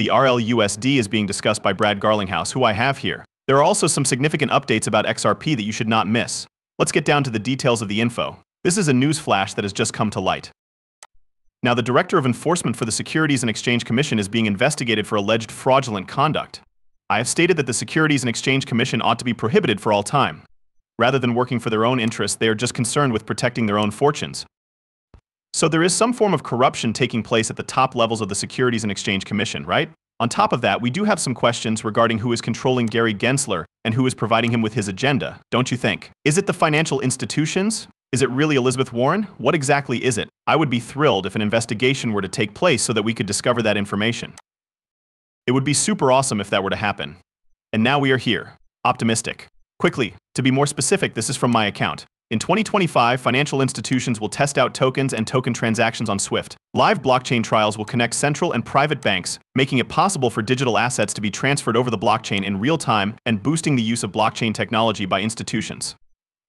The RLUSD is being discussed by Brad Garlinghouse, who I have here. There are also some significant updates about XRP that you should not miss. Let's get down to the details of the info. This is a news flash that has just come to light. Now, the Director of Enforcement for the Securities and Exchange Commission is being investigated for alleged fraudulent conduct. I have stated that the Securities and Exchange Commission ought to be prohibited for all time. Rather than working for their own interests, they are just concerned with protecting their own fortunes. So there is some form of corruption taking place at the top levels of the Securities and Exchange Commission, right? On top of that, we do have some questions regarding who is controlling Gary Gensler and who is providing him with his agenda, don't you think? Is it the financial institutions? Is it really Elizabeth Warren? What exactly is it? I would be thrilled if an investigation were to take place so that we could discover that information. It would be super awesome if that were to happen. And now we are here. Optimistic. Quickly, to be more specific, this is from my account. In 2025, financial institutions will test out tokens and token transactions on SWIFT. Live blockchain trials will connect central and private banks, making it possible for digital assets to be transferred over the blockchain in real time and boosting the use of blockchain technology by institutions.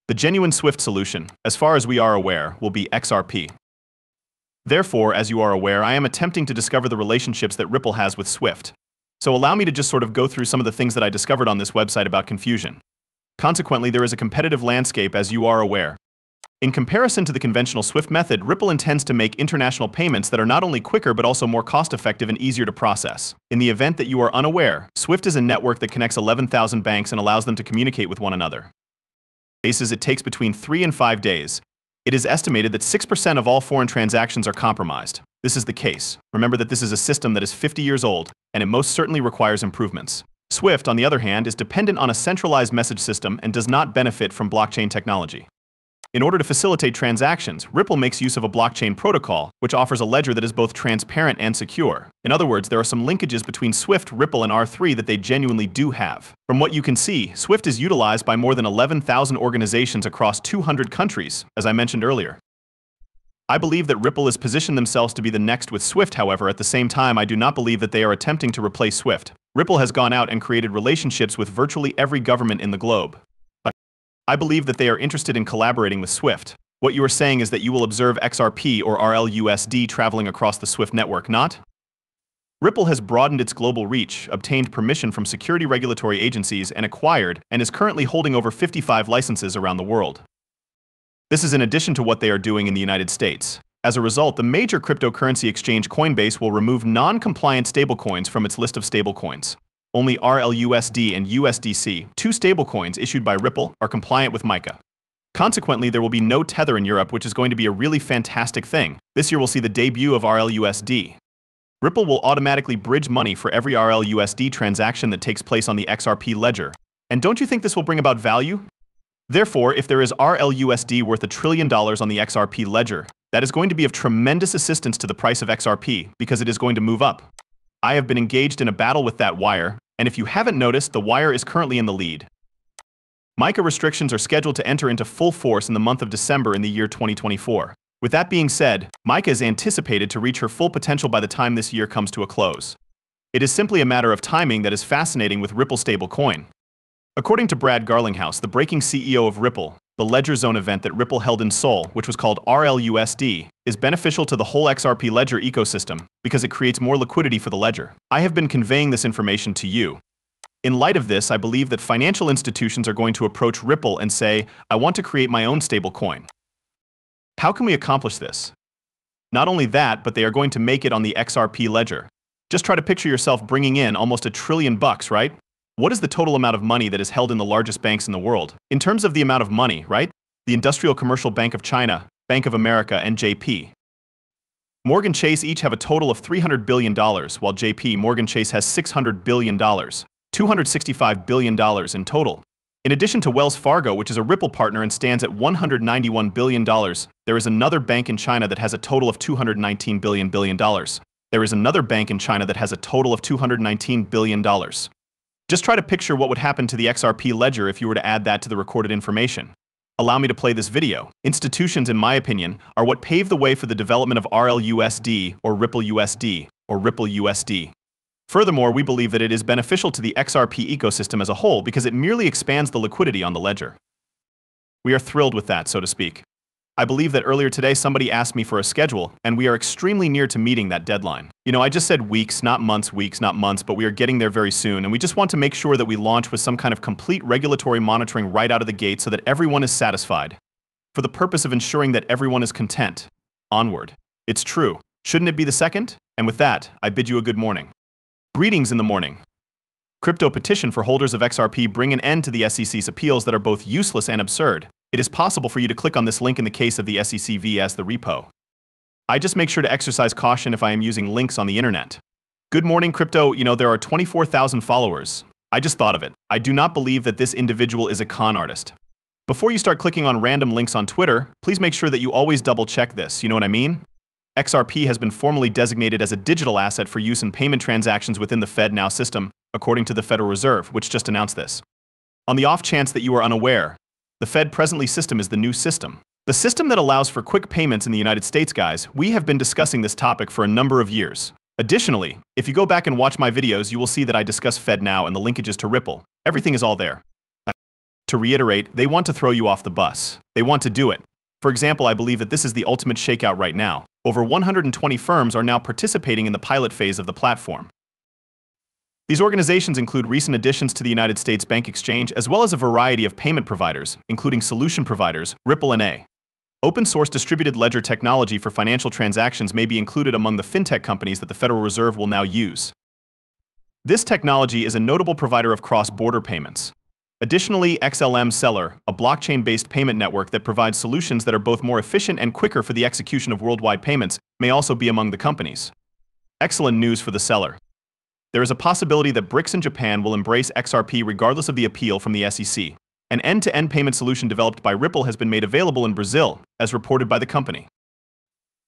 The genuine SWIFT solution, as far as we are aware, will be XRP. Therefore, as you are aware, I am attempting to discover the relationships that Ripple has with SWIFT. So allow me to just sort of go through some of the things that I discovered on this website about confusion. Consequently, there is a competitive landscape as you are aware. In comparison to the conventional SWIFT method, Ripple intends to make international payments that are not only quicker but also more cost-effective and easier to process. In the event that you are unaware, SWIFT is a network that connects 11,000 banks and allows them to communicate with one another. Cases it takes between 3 and 5 days. It is estimated that 6% of all foreign transactions are compromised. This is the case. Remember that this is a system that is 50 years old, and it most certainly requires improvements. Swift, on the other hand, is dependent on a centralized message system and does not benefit from blockchain technology. In order to facilitate transactions, Ripple makes use of a blockchain protocol, which offers a ledger that is both transparent and secure. In other words, there are some linkages between Swift, Ripple, and R3 that they genuinely do have. From what you can see, Swift is utilized by more than 11,000 organizations across 200 countries, as I mentioned earlier. I believe that Ripple has positioned themselves to be the next with Swift, however, at the same time I do not believe that they are attempting to replace Swift. Ripple has gone out and created relationships with virtually every government in the globe. I believe that they are interested in collaborating with SWIFT. What you are saying is that you will observe XRP or RLUSD traveling across the SWIFT network, not? Ripple has broadened its global reach, obtained permission from security regulatory agencies, and acquired, and is currently holding over 55 licenses around the world. This is in addition to what they are doing in the United States. As a result, the major cryptocurrency exchange Coinbase will remove non-compliant stablecoins from its list of stablecoins. Only RLUSD and USDC, two stablecoins issued by Ripple, are compliant with MiCA. Consequently, there will be no Tether in Europe, which is going to be a really fantastic thing. This year we'll see the debut of RLUSD. Ripple will automatically bridge money for every RLUSD transaction that takes place on the XRP ledger. And don't you think this will bring about value? Therefore, if there is RLUSD worth a trillion dollars on the XRP ledger, that is going to be of tremendous assistance to the price of XRP because it is going to move up. I have been engaged in a battle with that wire, and if you haven't noticed, the wire is currently in the lead. MICA restrictions are scheduled to enter into full force in the month of December in the year 2024. With that being said, MICA is anticipated to reach her full potential by the time this year comes to a close. It is simply a matter of timing that is fascinating with Ripple stablecoin. According to Brad Garlinghouse, the breaking CEO of Ripple, the Ledger Zone event that Ripple held in Seoul, which was called RLUSD, is beneficial to the whole XRP Ledger ecosystem because it creates more liquidity for the ledger. I have been conveying this information to you. In light of this, I believe that financial institutions are going to approach Ripple and say, I want to create my own stablecoin. How can we accomplish this? Not only that, but they are going to make it on the XRP ledger. Just try to picture yourself bringing in almost a trillion bucks, right? What is the total amount of money that is held in the largest banks in the world? In terms of the amount of money, right? The Industrial Commercial Bank of China, Bank of America, and JP. Morgan Chase each have a total of $300 billion, while JP Morgan Chase has $600 billion, $265 billion in total. In addition to Wells Fargo, which is a Ripple partner and stands at $191 billion, there is another bank in China that has a total of $219 billion billion. There is another bank in China that has a total of $219 billion. Just try to picture what would happen to the XRP ledger if you were to add that to the recorded information. Allow me to play this video. Institutions, in my opinion, are what paved the way for the development of RLUSD or Ripple USD or Ripple USD. Furthermore, we believe that it is beneficial to the XRP ecosystem as a whole because it merely expands the liquidity on the ledger. We are thrilled with that, so to speak. I believe that earlier today somebody asked me for a schedule, and we are extremely near to meeting that deadline. You know, I just said weeks, not months, weeks, not months, but we are getting there very soon, and we just want to make sure that we launch with some kind of complete regulatory monitoring right out of the gate so that everyone is satisfied. For the purpose of ensuring that everyone is content. Onward. It's true. Shouldn't it be the second? And with that, I bid you a good morning. Greetings in the morning. Crypto petition for holders of XRP bring an end to the SEC's appeals that are both useless and absurd. It is possible for you to click on this link in the case of the SEC vs. the repo. I just make sure to exercise caution if I am using links on the internet. Good morning, crypto. You know, there are 24,000 followers. I just thought of it. I do not believe that this individual is a con artist. Before you start clicking on random links on Twitter, please make sure that you always double check this, you know what I mean? XRP has been formally designated as a digital asset for use in payment transactions within the FedNow system, according to the Federal Reserve, which just announced this. On the off chance that you are unaware, the Fed presently system is the new system. The system that allows for quick payments in the United States, guys, we have been discussing this topic for a number of years. Additionally, if you go back and watch my videos, you will see that I discuss FedNow and the linkages to Ripple. Everything is all there. To reiterate, they want to throw you off the bus. They want to do it. For example, I believe that this is the ultimate shakeout right now. Over 120 firms are now participating in the pilot phase of the platform. These organizations include recent additions to the United States Bank Exchange as well as a variety of payment providers, including solution providers, Ripple and A. Open source distributed ledger technology for financial transactions may be included among the fintech companies that the Federal Reserve will now use. This technology is a notable provider of cross-border payments. Additionally, XLM Seller, a blockchain-based payment network that provides solutions that are both more efficient and quicker for the execution of worldwide payments, may also be among the companies. Excellent news for the seller there is a possibility that BRICS in Japan will embrace XRP regardless of the appeal from the SEC. An end-to-end -end payment solution developed by Ripple has been made available in Brazil, as reported by the company.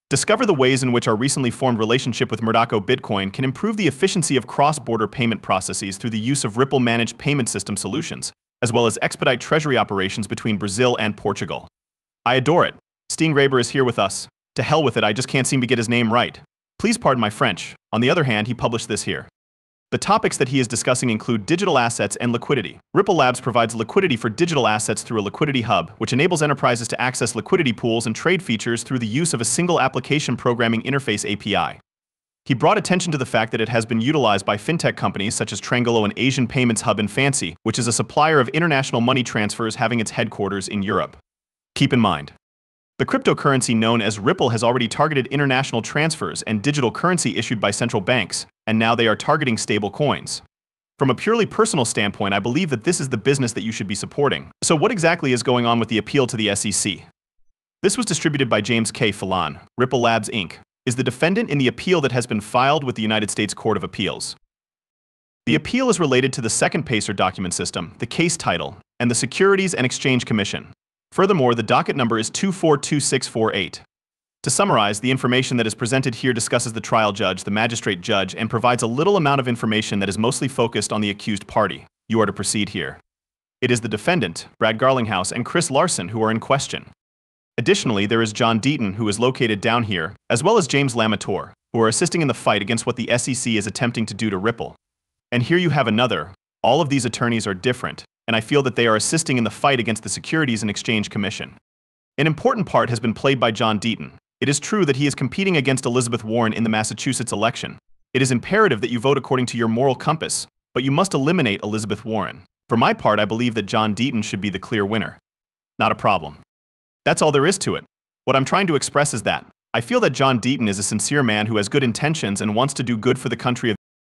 Discover the ways in which our recently formed relationship with Murdaco Bitcoin can improve the efficiency of cross-border payment processes through the use of Ripple-managed payment system solutions, as well as expedite treasury operations between Brazil and Portugal. I adore it. Steen is here with us. To hell with it, I just can't seem to get his name right. Please pardon my French. On the other hand, he published this here. The topics that he is discussing include digital assets and liquidity. Ripple Labs provides liquidity for digital assets through a liquidity hub, which enables enterprises to access liquidity pools and trade features through the use of a single application programming interface API. He brought attention to the fact that it has been utilized by fintech companies such as Trangolo and Asian Payments Hub and Fancy, which is a supplier of international money transfers having its headquarters in Europe. Keep in mind, the cryptocurrency known as Ripple has already targeted international transfers and digital currency issued by central banks, and now they are targeting stable coins. From a purely personal standpoint, I believe that this is the business that you should be supporting. So what exactly is going on with the appeal to the SEC? This was distributed by James K. Falan, Ripple Labs Inc., is the defendant in the appeal that has been filed with the United States Court of Appeals. The appeal is related to the second PACER document system, the case title, and the Securities and Exchange Commission. Furthermore, the docket number is 242648. To summarize, the information that is presented here discusses the trial judge, the magistrate judge, and provides a little amount of information that is mostly focused on the accused party. You are to proceed here. It is the defendant, Brad Garlinghouse, and Chris Larson who are in question. Additionally, there is John Deaton, who is located down here, as well as James Lamator, who are assisting in the fight against what the SEC is attempting to do to Ripple. And here you have another. All of these attorneys are different, and I feel that they are assisting in the fight against the Securities and Exchange Commission. An important part has been played by John Deaton, it is true that he is competing against Elizabeth Warren in the Massachusetts election. It is imperative that you vote according to your moral compass, but you must eliminate Elizabeth Warren. For my part, I believe that John Deaton should be the clear winner. Not a problem. That's all there is to it. What I'm trying to express is that I feel that John Deaton is a sincere man who has good intentions and wants to do good for the country of